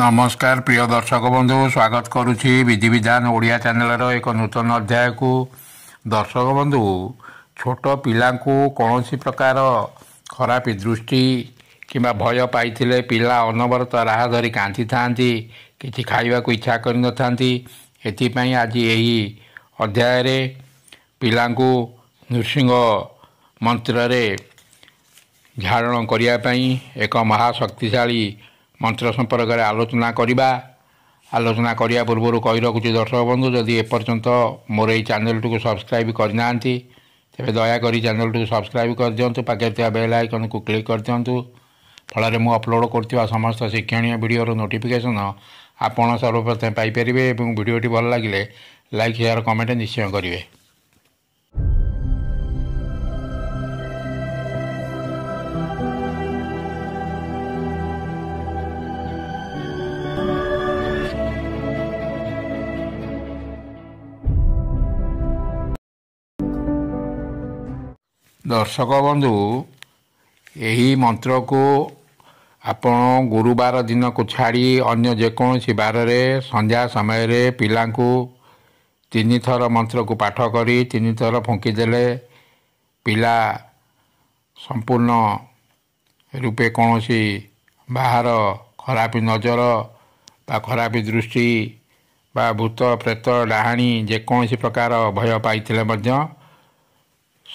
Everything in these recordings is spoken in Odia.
ନମସ୍କାର ପ୍ରିୟ ଦର୍ଶକ ବନ୍ଧୁ ସ୍ୱାଗତ କରୁଛି ବିଧିବିଧାନ ଓଡ଼ିଆ ଚ୍ୟାନେଲର ଏକ ନୂତନ ଅଧ୍ୟାୟକୁ ଦର୍ଶକ ବନ୍ଧୁ ଛୋଟ ପିଲାଙ୍କୁ କୌଣସି ପ୍ରକାର ଖରାପ ଦୃଷ୍ଟି କିମ୍ବା ଭୟ ପାଇଥିଲେ ପିଲା ଅନବରତ ରାହା ଧରି କାନ୍ଦିଥାନ୍ତି କିଛି ଖାଇବାକୁ ଇଚ୍ଛା କରିନଥାନ୍ତି ଏଥିପାଇଁ ଆଜି ଏହି ଅଧ୍ୟାୟରେ ପିଲାଙ୍କୁ ନୃସିଂହ ମନ୍ତ୍ରରେ ଝାରଣ କରିବା ପାଇଁ ଏକ ମହାଶକ୍ତିଶାଳୀ ମନ୍ତ୍ର ସମ୍ପର୍କରେ ଆଲୋଚନା କରିବା ଆଲୋଚନା କରିବା ପୂର୍ବରୁ କହି ରଖୁଛି ଦର୍ଶକ ବନ୍ଧୁ ଯଦି ଏପର୍ଯ୍ୟନ୍ତ ମୋର ଏଇ ଚ୍ୟାନେଲ୍ଟିକୁ ସବସ୍କ୍ରାଇବ୍ କରିନାହାନ୍ତି ତେବେ ଦୟାକରି ଚ୍ୟାନେଲ୍ଟିକୁ ସବସ୍କ୍ରାଇବ୍ କରିଦିଅନ୍ତୁ ପାଖରେ ଥିବା ବେଲ୍ ଆଇକନ୍କୁ କ୍ଲିକ୍ କରିଦିଅନ୍ତୁ ଫଳରେ ମୁଁ ଅପଲୋଡ଼ କରୁଥିବା ସମସ୍ତ ଶିକ୍ଷଣୀୟ ଭିଡ଼ିଓର ନୋଟିଫିକେସନ୍ ଆପଣ ସର୍ବପ୍ରଥମେ ପାଇପାରିବେ ଏବଂ ଭିଡ଼ିଓଟି ଭଲ ଲାଗିଲେ ଲାଇକ୍ ସେୟାର କମେଣ୍ଟ ନିଶ୍ଚୟ କରିବେ ଦର୍ଶକ ବନ୍ଧୁ ଏହି ମନ୍ତ୍ରକୁ ଆପଣ ଗୁରୁବାର ଦିନକୁ ଛାଡ଼ି ଅନ୍ୟ ଯେକୌଣସି ବାରରେ ସନ୍ଧ୍ୟା ସମୟରେ ପିଲାଙ୍କୁ ତିନିଥର ମନ୍ତ୍ରକୁ ପାଠ କରି ତିନିଥର ଫୁଙ୍କିଦେଲେ ପିଲା ସମ୍ପୂର୍ଣ୍ଣ ରୂପେ କୌଣସି ବାହାର ଖରାପ ନଜର ବା ଖରାପ ଦୃଷ୍ଟି ବା ଭୂତ ପ୍ରେତ ଡାହାଣୀ ଯେକୌଣସି ପ୍ରକାର ଭୟ ପାଇଥିଲେ ମଧ୍ୟ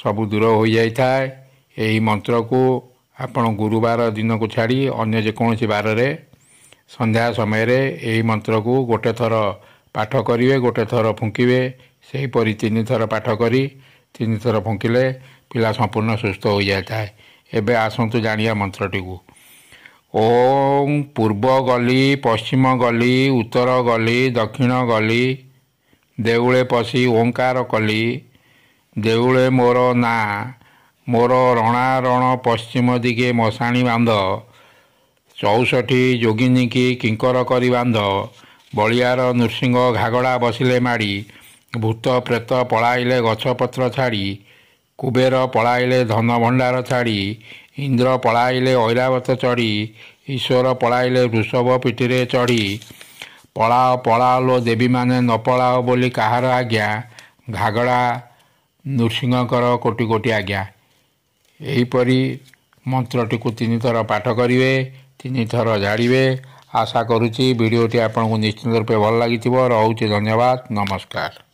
ସବୁ ଦୂର ହୋଇଯାଇଥାଏ ଏହି ମନ୍ତ୍ରକୁ ଆପଣ ଗୁରୁବାର ଦିନକୁ ଛାଡ଼ି ଅନ୍ୟ ଯେକୌଣସି ବାରରେ ସନ୍ଧ୍ୟା ସମୟରେ ଏହି ମନ୍ତ୍ରକୁ ଗୋଟେ ଥର ପାଠ କରିବେ ଗୋଟେ ଥର ଫୁଙ୍କିବେ ସେହିପରି ତିନିଥର ପାଠ କରି ତିନି ଥର ଫୁଙ୍କିଲେ ପିଲା ସମ୍ପୂର୍ଣ୍ଣ ସୁସ୍ଥ ହୋଇଯାଇଥାଏ ଏବେ ଆସନ୍ତୁ ଜାଣିବା ମନ୍ତ୍ରଟିକୁ ଓ ପୂର୍ବ ଗଲି ପଶ୍ଚିମ ଗଲି ଉତ୍ତର ଗଲି ଦକ୍ଷିଣ ଗଲି ଦେଉଳେ ପଶି ଓଙ୍କାର କଲି ଦେଉଳେ ମୋର ନା ମୋର ରଣାରଣ ପଶ୍ଚିମ ଦିଗେ ମଶାଣି ବାନ୍ଧ ଚଉଷଠି ଯୋଗିନୀକି କିଙ୍କର କରି ବାନ୍ଧ ବଳିଆର ନୃସିଂହ ଘାଗଡ଼ା ବସିଲେ ମାଡ଼ି ଭୂତ ପ୍ରେତ ପଳାଇଲେ ଗଛପତ୍ର ଛାଡ଼ି କୁବେର ପଳାଇଲେ ଧନଭଣ୍ଡାର ଛାଡ଼ି ଇନ୍ଦ୍ର ପଳାଇଲେ ଐରାବତ ଚଢ଼ି ଈଶ୍ୱର ପଳାଇଲେ ଋଷଭ ପିଠିରେ ଚଢ଼ି ପଳାଅ ପଳାଅ ଲୋ ଦେବୀମାନେ ନ ପଳାଅ ବୋଲି କାହାର ଆଜ୍ଞା ଘାଗଡ଼ା ନୃସିଂହଙ୍କର କୋଟି କୋଟି ଆଜ୍ଞା ଏହିପରି ମନ୍ତ୍ରଟିକୁ ତିନିଥର ପାଠ କରିବେ ତିନିଥର ଜାଣିବେ ଆଶା କରୁଛି ଭିଡ଼ିଓଟି ଆପଣଙ୍କୁ ନିଶ୍ଚିନ୍ତ ରୂପେ ଭଲ ଲାଗିଥିବ ରହୁଛି ଧନ୍ୟବାଦ ନମସ୍କାର